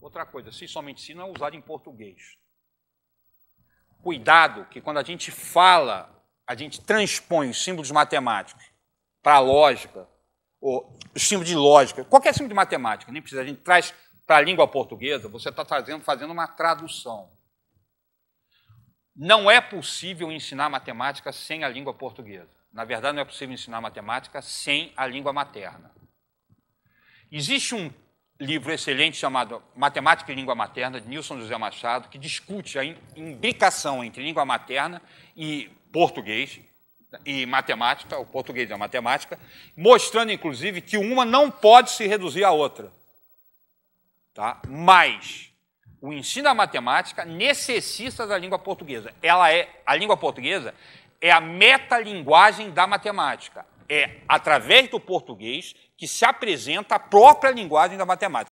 Outra coisa, se somente se não é usado em português. Cuidado que quando a gente fala, a gente transpõe os símbolos matemáticos para a lógica, ou símbolo de lógica, qualquer símbolo de matemática, nem precisa, a gente traz para a língua portuguesa, você está fazendo uma tradução. Não é possível ensinar matemática sem a língua portuguesa. Na verdade, não é possível ensinar matemática sem a língua materna. Existe um livro excelente chamado Matemática e Língua Materna, de Nilson José Machado, que discute a imbricação entre língua materna e português e matemática, o português é matemática, mostrando inclusive que uma não pode se reduzir à outra. Tá? Mas o ensino da matemática necessita da língua portuguesa. Ela é a língua portuguesa é a metalinguagem da matemática é através do português que se apresenta a própria linguagem da matemática.